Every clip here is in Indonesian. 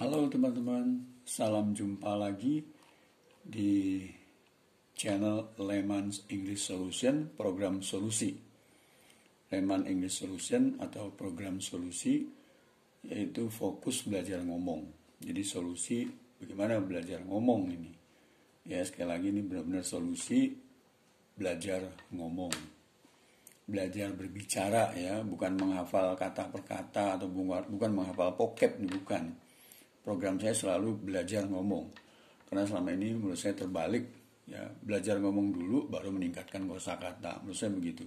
Halo teman-teman, salam jumpa lagi di channel Lehman's English Solution, program solusi. Lehman English Solution atau program solusi yaitu fokus belajar ngomong. Jadi solusi bagaimana belajar ngomong ini. Ya sekali lagi ini benar-benar solusi belajar ngomong belajar berbicara ya, bukan menghafal kata per kata atau bukan menghafal pokep bukan program saya selalu belajar ngomong karena selama ini menurut saya terbalik ya belajar ngomong dulu baru meningkatkan kata menurut saya begitu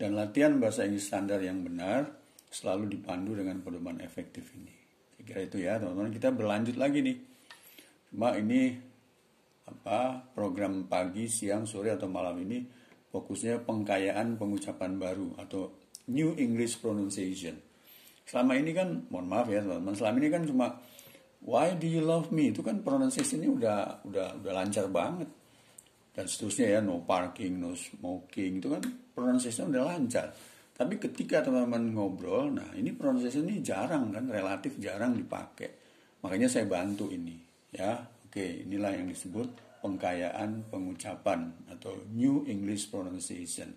dan latihan bahasa Inggris standar yang benar selalu dipandu dengan pedoman efektif ini saya kira itu ya teman-teman kita berlanjut lagi nih cuma ini apa program pagi siang sore atau malam ini fokusnya pengkayaan pengucapan baru atau New English Pronunciation selama ini kan mohon maaf ya teman-teman selama ini kan cuma why do you love me itu kan pronunciationnya udah udah udah lancar banget dan seterusnya ya no parking no smoking itu kan pronunciation udah lancar tapi ketika teman-teman ngobrol nah ini pronunciation ini jarang kan relatif jarang dipakai makanya saya bantu ini ya oke inilah yang disebut pengkayaan pengucapan atau new English pronunciation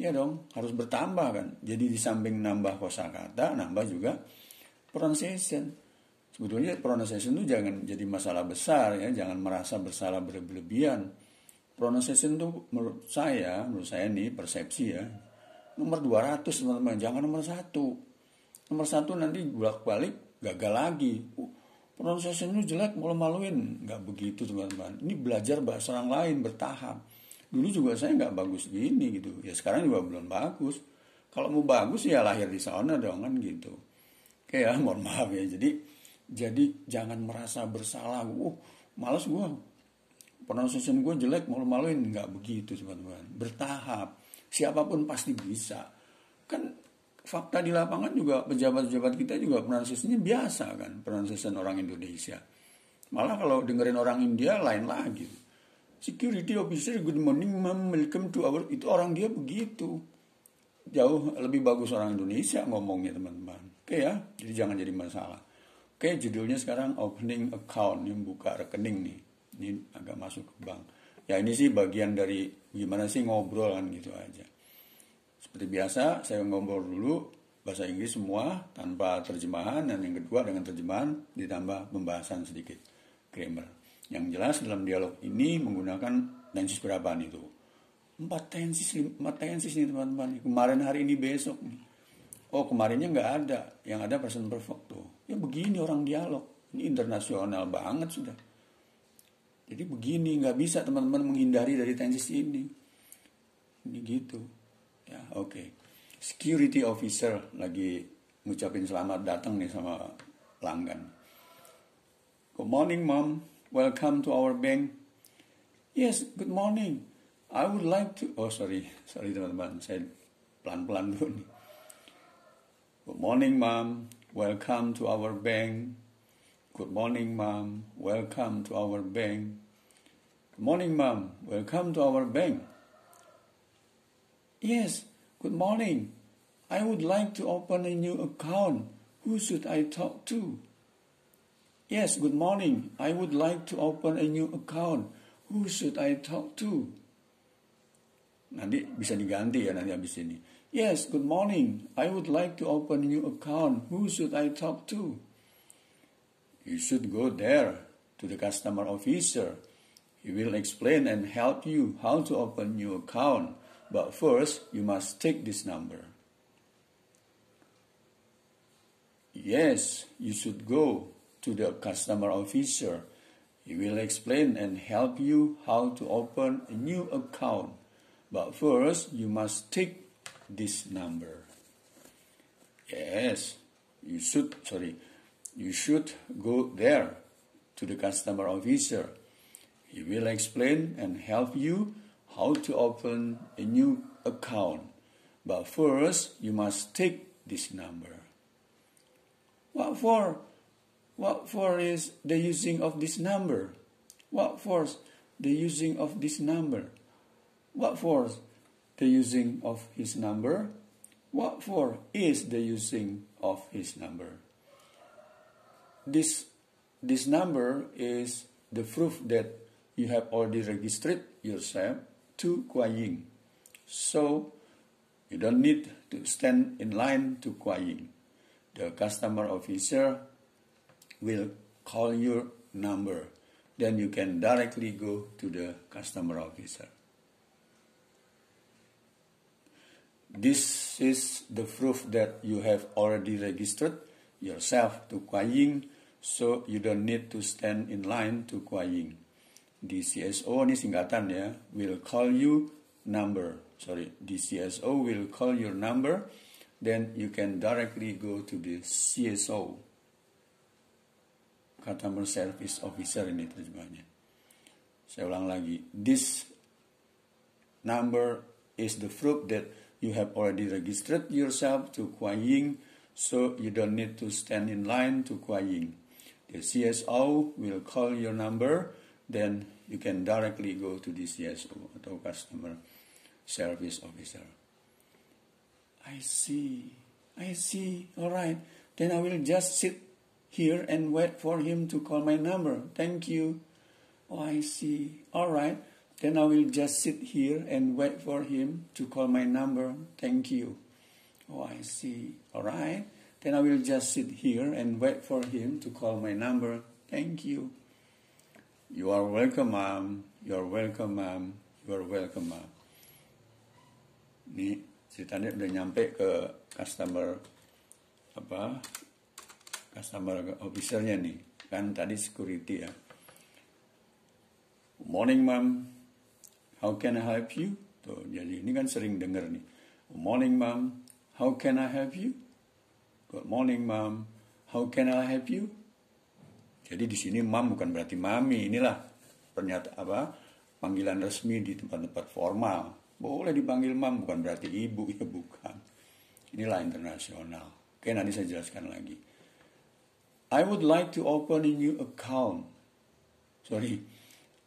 ya dong harus bertambah kan jadi di samping nambah kosakata nambah juga pronunciation sebetulnya pronunciation itu jangan jadi masalah besar ya, jangan merasa bersalah berlebihan. Pronunciation itu menurut saya, menurut saya ini persepsi ya, nomor 200 teman-teman, jangan nomor satu. Nomor satu nanti bolak balik gagal lagi. Uh, pronunciation itu jelek, malu-maluin. Nggak begitu teman-teman. Ini belajar bahasa orang lain, bertahap. Dulu juga saya nggak bagus gini gitu. Ya sekarang juga belum bagus. Kalau mau bagus ya lahir di sana dong kan gitu. Oke ya, mohon maaf ya. Jadi jadi jangan merasa bersalah. Uh, malas gue. Pronunciation gue jelek, malu-maluin. Nggak begitu, teman-teman. Bertahap. Siapapun pasti bisa. Kan fakta di lapangan juga pejabat-pejabat kita juga pronunciationnya biasa kan. Pronunciation orang Indonesia. Malah kalau dengerin orang India lain lagi. Security officer, good morning, ma'am, welcome to our... Itu orang dia begitu. Jauh lebih bagus orang Indonesia ngomongnya, teman-teman. Oke ya, jadi jangan jadi masalah. Oke, judulnya sekarang opening account, yang buka rekening nih. Ini agak masuk ke bank. Ya ini sih bagian dari gimana sih ngobrol kan gitu aja. Seperti biasa, saya ngobrol dulu bahasa Inggris semua tanpa terjemahan dan yang kedua dengan terjemahan ditambah pembahasan sedikit grammar. Yang jelas dalam dialog ini menggunakan tensis berapaan itu? Empat tensis, empat tensis nih teman-teman. Kemarin hari ini besok nih. Oh kemarinnya nggak ada, yang ada present perfect tuh begini orang dialog. Ini internasional banget sudah. Jadi begini, nggak bisa teman-teman menghindari dari tensi ini. Ini gitu. Ya, oke. Okay. Security officer lagi ngucapin selamat datang nih sama pelanggan. Good morning, mom. Welcome to our bank. Yes, good morning. I would like to... Oh, sorry. Sorry, teman-teman. Saya pelan-pelan dulu nih. Good morning, mom. Welcome to our bank. Good morning, mom. Welcome to our bank. Good morning, mom. Welcome to our bank. Yes, good morning. I would like to open a new account. Who should I talk to? Yes, good morning. I would like to open a new account. Who should I talk to? Nanti bisa diganti ya nanti habis ini. Yes, good morning. I would like to open a new account. Who should I talk to? You should go there to the customer officer. He will explain and help you how to open new account. But first, you must take this number. Yes, you should go to the customer officer. He will explain and help you how to open a new account. But first, you must take this number. Yes, you should, sorry, you should go there to the customer officer. He will explain and help you how to open a new account. But first, you must take this number. What for? What for is the using of this number? What for the using of this number? What for the using of his number? What for is the using of his number? This, this number is the proof that you have already registered yourself to Kuaying. So you don't need to stand in line to Kuaying. The customer officer will call your number. Then you can directly go to the customer officer. This is the proof that you have already registered yourself to Kuaying, so you don't need to stand in line to Kuaying. DCSO ini singkatan ya, will call you number. Sorry, DCSO will call your number, then you can directly go to the CSO. Customer Service Officer ini terjemahnya. Saya ulang lagi, this number is the proof that you have already registered yourself to Ying, so you don't need to stand in line to Ying. The CSO will call your number, then you can directly go to the CSO, or customer service officer. I see, I see, all right. Then I will just sit here and wait for him to call my number. Thank you. Oh, I see. All right. Then I will just sit here and wait for him to call my number. Thank you. Oh, I see. All right. Then I will just sit here and wait for him to call my number. Thank you. You are welcome, ma'am. You are welcome, ma'am. You are welcome, ma'am. Ini ceritanya udah nyampe ke customer apa customer officernya nih kan tadi security ya morning ma'am How can I help you? Tuh, jadi ini kan sering dengar nih. Good morning, mom. How can I help you? Good morning, mom. How can I help you? Jadi di sini mom bukan berarti mami. Inilah pernyataan apa? Panggilan resmi di tempat-tempat formal. Boleh dipanggil mom bukan berarti ibu ya bukan. Inilah internasional. Oke, nanti saya jelaskan lagi. I would like to open a new account. Sorry,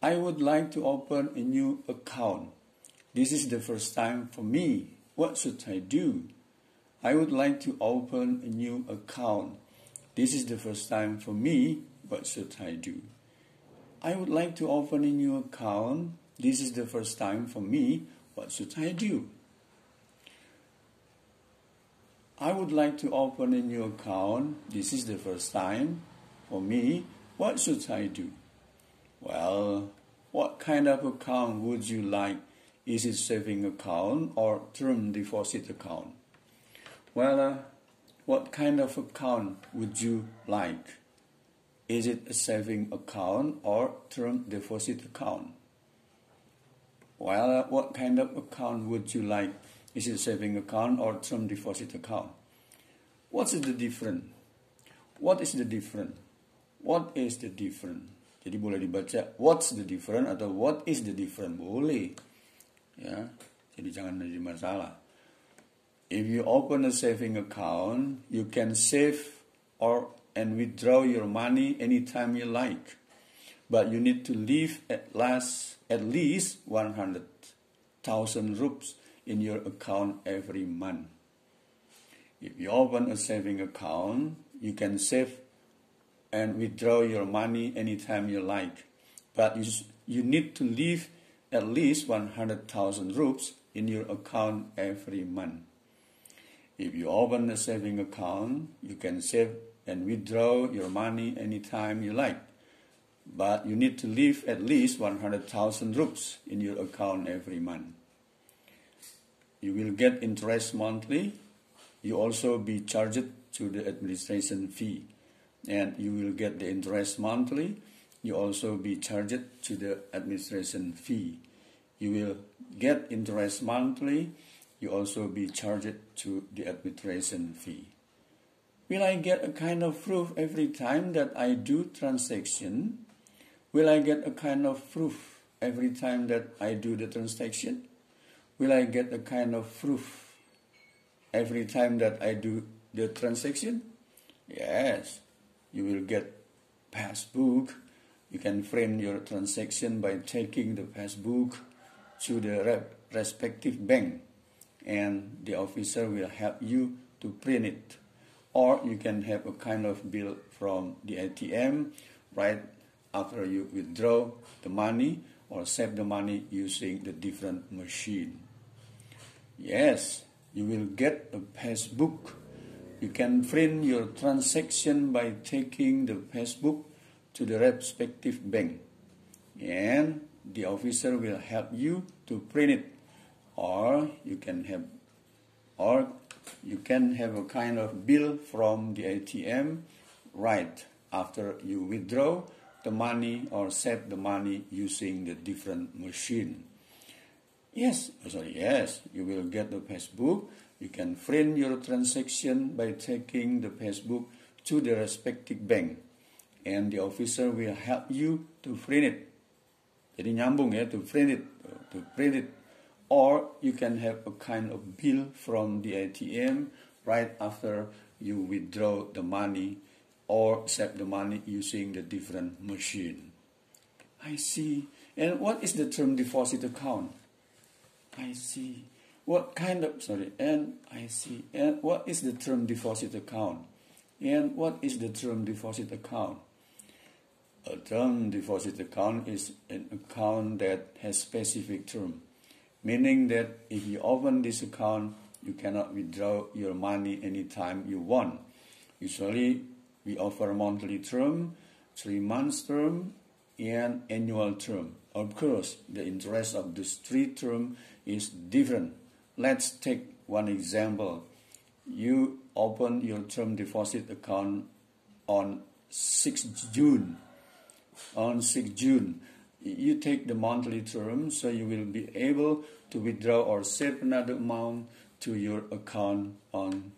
I would like to open a new account. This is the first time for me. What should I do? I would like to open a new account. This is the first time for me. What should I do? I would like to open a new account. This is the first time for me. What should I do? I would like to open a new account. This is the first time for me. What should I do? Well, what kind of account would you like? Is it saving account or term deposit account? Well, uh, what kind of account would you like? Is it a saving account or term deposit account? Well, uh, what kind of account would you like? Is it saving account or term deposit account? What is the difference? What is the difference? What is the difference? Jadi boleh dibaca what's the different atau what is the different boleh. Ya. Jadi jangan ada masalah. If you open a saving account, you can save or and withdraw your money anytime you like. But you need to leave at last at least 100,000 rupees in your account every month. If you open a saving account, you can save and withdraw your money anytime you like. But you, you need to leave at least 100,000 rupees in your account every month. If you open a saving account, you can save and withdraw your money anytime you like. But you need to leave at least 100,000 rupees in your account every month. You will get interest monthly. You also be charged to the administration fee and you will get the interest monthly. You also be charged to the administration fee. You will get interest monthly. You also be charged to the administration fee. Will I get a kind of proof every time that I do transaction? Will I get a kind of proof every time that I do the transaction? Will I get a kind of proof every time that I do the transaction? Yes you will get passbook. You can frame your transaction by taking the passbook to the respective bank and the officer will help you to print it. Or you can have a kind of bill from the ATM right after you withdraw the money or save the money using the different machine. Yes, you will get a passbook you can print your transaction by taking the passbook to the respective bank and the officer will help you to print it or you can have or you can have a kind of bill from the ATM right after you withdraw the money or set the money using the different machine. Yes, oh, sorry, yes, you will get the passbook you can frame your transaction by taking the passbook to the respective bank and the officer will help you to frame it. Jadi nyambung ya, to print it, to print it. Or you can have a kind of bill from the ATM right after you withdraw the money or save the money using the different machine. I see. And what is the term deposit account? I see. What kind of sorry? And I see. And what is the term deposit account? And what is the term deposit account? A term deposit account is an account that has specific term, meaning that if you open this account, you cannot withdraw your money anytime you want. Usually, we offer monthly term, three months term, and annual term. Of course, the interest of the three term is different Let's take one example. You open your term deposit account on 6 June. On 6 June, you take the monthly term, so you will be able to withdraw or save another amount to your account on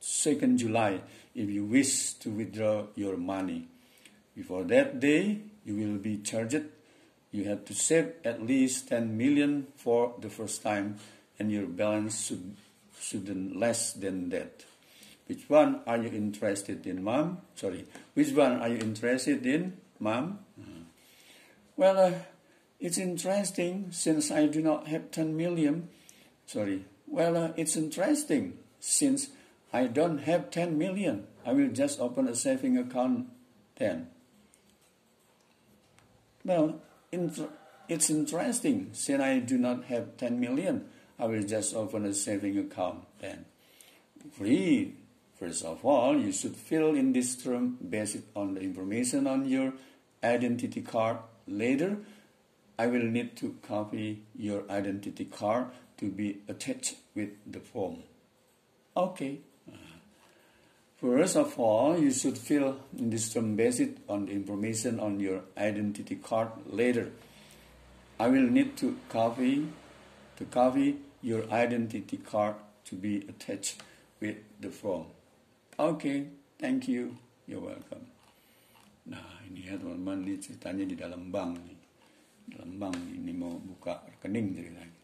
2nd July if you wish to withdraw your money. Before that day, you will be charged you have to save at least 10 million for the first time and your balance should, shouldn't less than that. Which one are you interested in, mom? Sorry, which one are you interested in, mom? Mm-hmm. Well, uh, it's interesting since I do not have 10 million. Sorry, well, uh, it's interesting since I don't have 10 million. I will just open a saving account then. Well, it's interesting. Since I do not have 10 million, I will just open a saving account then. Three, first of all, you should fill in this term based on the information on your identity card. Later, I will need to copy your identity card to be attached with the form. Okay, First of all, you should fill this form based on the information on your identity card later. I will need to copy to copy your identity card to be attached with the form. Okay, thank you. You're welcome. Nah, ini ya teman-teman, ini ceritanya di dalam bank nih. Dalam bank ini mau buka rekening ceritanya.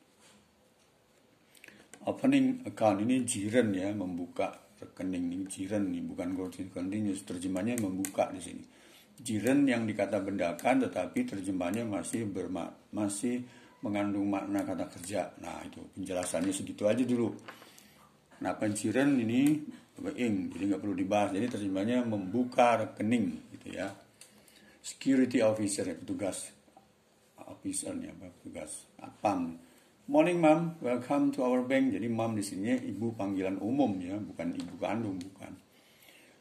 Opening account ini jiren ya, membuka rekening ini jiren nih bukan continuous terjemahnya membuka di sini jiren yang dikata bendakan tetapi terjemahnya masih bermak masih mengandung makna kata kerja nah itu penjelasannya segitu aja dulu nah penjiren ini ing jadi nggak perlu dibahas jadi terjemahnya membuka rekening gitu ya security officer ya, petugas officernya petugas apa? Morning mom, welcome to our bank. Jadi mom di sini ibu panggilan umum ya, bukan ibu kandung, bukan.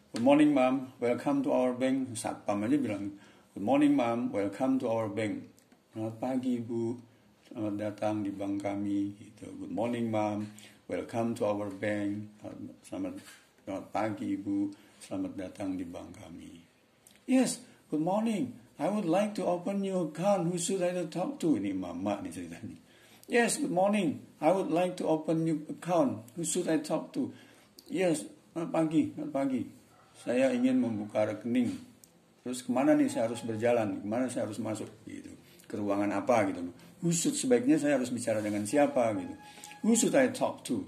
Good morning mom, welcome to our bank. Satpam aja bilang, Good morning mom, welcome to our bank. Selamat pagi ibu, selamat datang di bank kami. Gitu. Good morning mom, welcome to our bank. Selamat, selamat pagi ibu, selamat datang di bank kami. Yes, good morning. I would like to open your account. Who should I talk to? Ini mama nih ceritanya. Yes, good morning. I would like to open new account. Who should I talk to? Yes, pagi, pagi. Saya ingin membuka rekening. Terus kemana nih saya harus berjalan? Kemana saya harus masuk? Gitu. Ke ruangan apa gitu? Who should sebaiknya saya harus bicara dengan siapa gitu? Who should I talk to?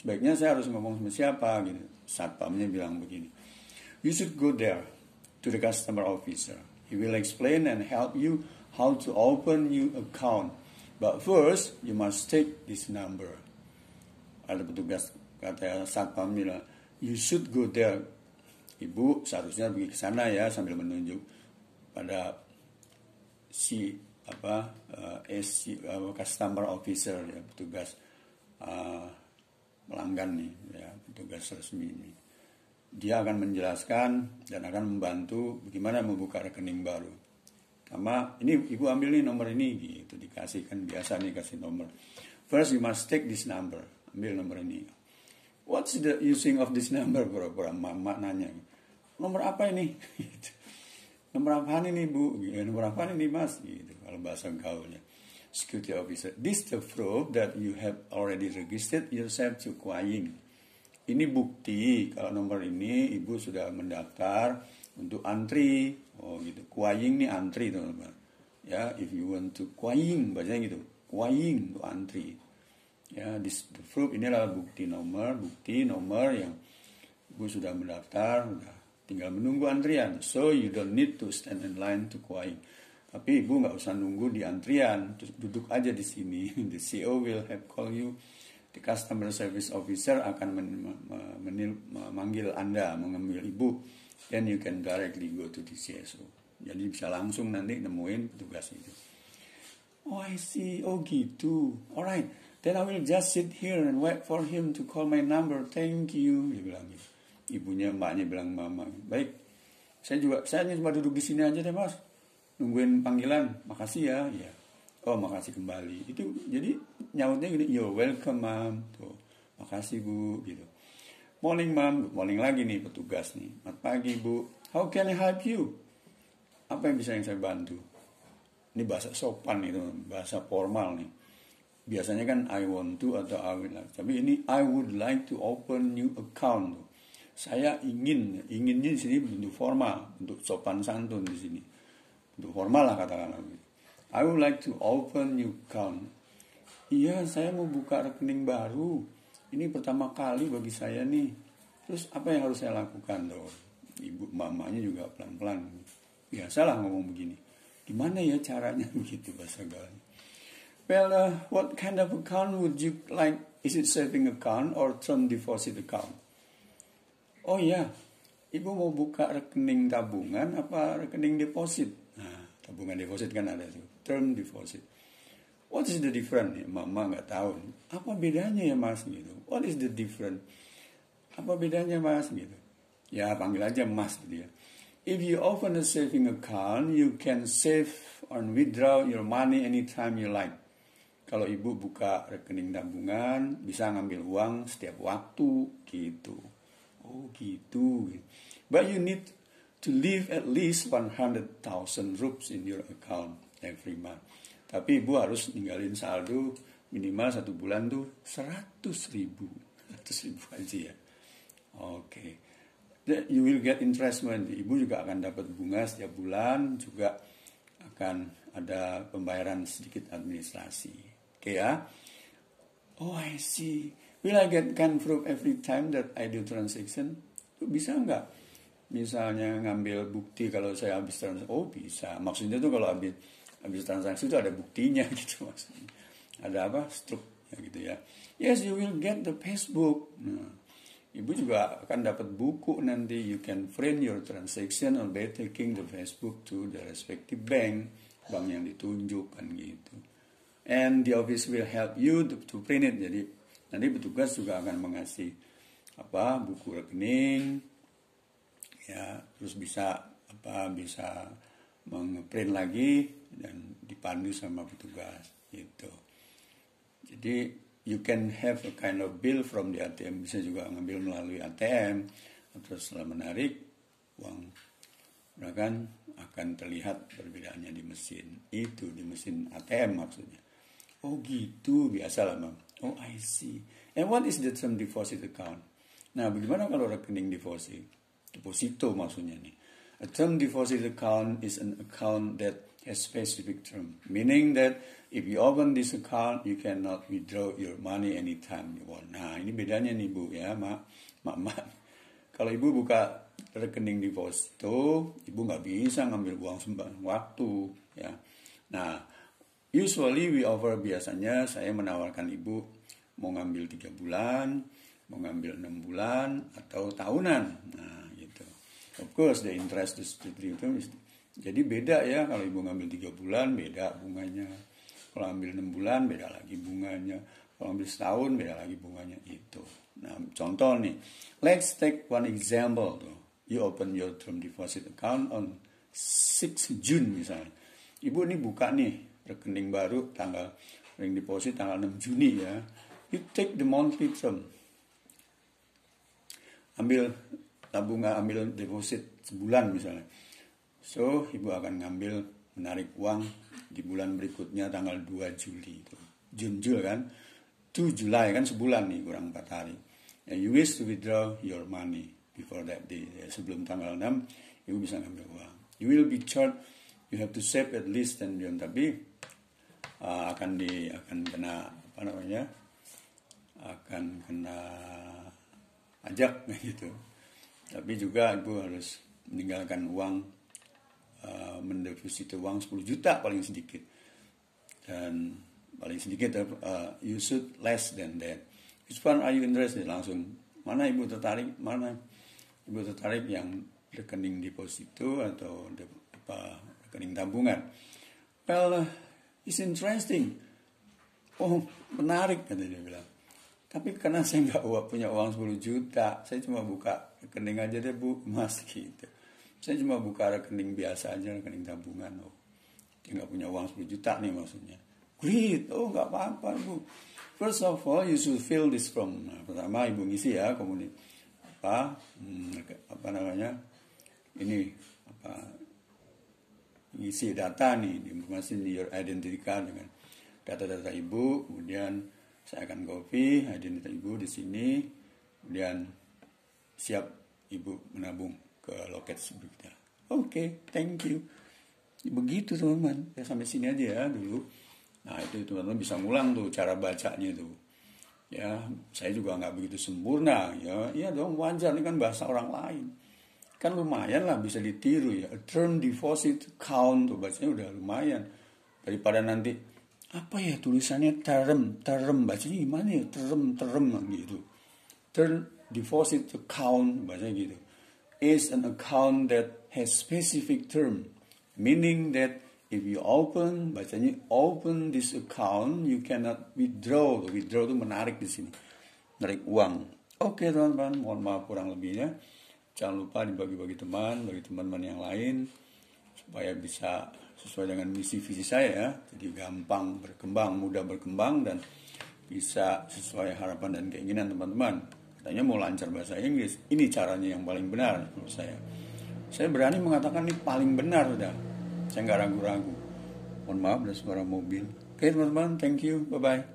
Sebaiknya saya harus ngomong sama siapa gitu? Satpamnya bilang begini. You should go there to the customer officer. He will explain and help you how to open new account. But first, you must take this number. Ada petugas kata satpam bilang, you should go there. Ibu seharusnya pergi ke sana ya sambil menunjuk pada si apa uh, uh, customer officer ya petugas uh, pelanggan nih ya petugas resmi ini. Dia akan menjelaskan dan akan membantu bagaimana membuka rekening baru sama ini ibu ambil nih nomor ini gitu dikasih kan biasa nih kasih nomor first you must take this number ambil nomor ini what's the using of this number bro bro mama nanya nomor apa ini gitu. nomor apa ini bu gitu. Ya, nomor apa ini mas gitu kalau bahasa gaulnya security officer this the proof that you have already registered yourself to Kuaing ini bukti kalau nomor ini ibu sudah mendaftar untuk antri oh gitu kuaying nih antri teman-teman ya if you want to kuaying bacanya gitu kuaying untuk antri ya this the proof ini adalah bukti nomor bukti nomor yang gue sudah mendaftar udah tinggal menunggu antrian so you don't need to stand in line to kuaying tapi ibu nggak usah nunggu di antrian terus duduk aja di sini the CEO will help call you the customer service officer akan memanggil anda mengambil ibu then you can directly go to the CSO. Jadi bisa langsung nanti nemuin petugas itu. Oh I see, oh gitu. Alright, then I will just sit here and wait for him to call my number. Thank you. Dia bilang gitu. Ibunya, mbaknya bilang mama. Baik, saya juga, saya cuma duduk di sini aja deh mas. Nungguin panggilan, makasih ya. ya. Oh makasih kembali. Itu jadi nyautnya gini, You're welcome mam. Tuh, makasih bu gitu. Morning ma'am. good morning lagi nih petugas nih. Selamat pagi bu. How can I help you? Apa yang bisa yang saya bantu? Ini bahasa sopan itu, bahasa formal nih. Biasanya kan I want to atau I would like. Tapi ini I would like to open new account. Saya ingin, inginnya di sini bentuk formal, untuk sopan santun di sini. Untuk formal lah katakanlah. I would like to open new account. Iya, saya mau buka rekening baru ini pertama kali bagi saya nih terus apa yang harus saya lakukan tuh ibu mamanya juga pelan pelan biasalah ngomong begini gimana ya caranya begitu bahasa galanya well uh, what kind of account would you like is it saving account or term deposit account oh ya yeah. ibu mau buka rekening tabungan apa rekening deposit nah tabungan deposit kan ada tuh term deposit what is the different? ya, mama nggak tahu apa bedanya ya mas gitu what is the different? apa bedanya mas gitu ya panggil aja mas gitu ya. if you open a saving account you can save or withdraw your money anytime you like kalau ibu buka rekening tabungan bisa ngambil uang setiap waktu gitu oh gitu but you need to leave at least 100,000 rupees in your account every month tapi ibu harus ninggalin saldo minimal satu bulan tuh 100 ribu. 100 ribu aja ya. Oke. Okay. Ya, you will get interest investment. Ibu juga akan dapat bunga setiap bulan. Juga akan ada pembayaran sedikit administrasi. Oke okay, ya. Oh, I see. Will I get can proof every time that I do transaction? Tuh bisa nggak? Misalnya ngambil bukti kalau saya habis transaksi. Oh, bisa. Maksudnya tuh kalau habis habis transaksi itu ada buktinya gitu maksudnya ada apa struk ya gitu ya yes you will get the Facebook nah, ibu juga akan dapat buku nanti you can print your transaction on by taking the Facebook to the respective bank bank yang ditunjukkan gitu and the office will help you to, to print it jadi nanti petugas juga akan mengasih apa buku rekening ya terus bisa apa bisa mengprint lagi dan dipandu sama petugas gitu. Jadi you can have a kind of bill from the ATM bisa juga ngambil melalui ATM atau setelah menarik uang ya kan akan terlihat perbedaannya di mesin itu di mesin ATM maksudnya oh gitu biasa lah bang oh I see and what is the term deposit account nah bagaimana kalau rekening deposit deposito maksudnya nih a term deposit account is an account that a specific term, meaning that if you open this account, you cannot withdraw your money anytime you want. Nah, ini bedanya nih bu ya, mak, mak, mak. Kalau ibu buka rekening di posto, ibu nggak bisa ngambil uang sembarang waktu, ya. Nah, usually we offer biasanya saya menawarkan ibu mau ngambil tiga bulan, mau ngambil enam bulan atau tahunan. Nah, gitu. Of course, the interest to, to, to, jadi beda ya kalau ibu ngambil tiga bulan beda bunganya. Kalau ambil enam bulan beda lagi bunganya. Kalau ambil setahun beda lagi bunganya itu. Nah contoh nih, let's take one example. Tuh. You open your term deposit account on 6 June misalnya. Ibu ini buka nih rekening baru tanggal rekening deposit tanggal 6 Juni ya. You take the monthly term. Ambil tabungan, ambil deposit sebulan misalnya So, ibu akan ngambil menarik uang di bulan berikutnya tanggal 2 Juli itu. Jun Jul kan? 2 Juli kan sebulan nih kurang 4 hari. And you wish to withdraw your money before that day. Ya, sebelum tanggal 6, ibu bisa ngambil uang. You will be charged, you have to save at least 10 million. Tapi uh, akan di akan kena apa namanya? akan kena ajak gitu. Tapi juga ibu harus meninggalkan uang uh, uang 10 juta paling sedikit dan paling sedikit uh, you should less than that which one are you interested langsung mana ibu tertarik mana ibu tertarik yang rekening deposito atau de, apa, rekening tabungan well eh, it's interesting oh menarik kata dia bilang tapi karena saya nggak punya uang 10 juta saya cuma buka rekening aja deh bu mas gitu saya cuma buka rekening biasa aja rekening tabungan oh dia nggak punya uang 10 juta nih maksudnya great oh nggak apa-apa bu first of all you should fill this form nah, pertama ibu ngisi ya komunik apa hmm, apa namanya ini apa ngisi data nih informasi nih your identity card dengan data-data ibu kemudian saya akan copy identitas ibu di sini kemudian siap ibu menabung ke loket sebelumnya. Oke, okay, thank you. Begitu teman-teman. Ya sampai sini aja ya dulu. Nah itu teman-teman bisa ngulang tuh cara bacanya tuh. Ya, saya juga nggak begitu sempurna. Ya, ya dong wajar ini kan bahasa orang lain. Kan lumayan lah bisa ditiru ya. A term deposit count tuh bacanya udah lumayan. Daripada nanti apa ya tulisannya term term bacanya gimana ya term term gitu. Term deposit count, bacanya gitu is an account that has specific term, meaning that if you open, bacanya open this account, you cannot withdraw. Withdraw itu menarik di sini, menarik uang. Oke okay, teman-teman, mohon maaf kurang lebihnya. Jangan lupa dibagi-bagi teman, bagi teman-teman yang lain, supaya bisa sesuai dengan misi visi saya ya. Jadi gampang berkembang, mudah berkembang, dan bisa sesuai harapan dan keinginan teman-teman. Katanya mau lancar bahasa Inggris. Ini caranya yang paling benar menurut saya. Saya berani mengatakan ini paling benar sudah. Saya nggak ragu-ragu. Mohon maaf ada suara mobil. Oke okay, teman-teman, thank you. Bye-bye.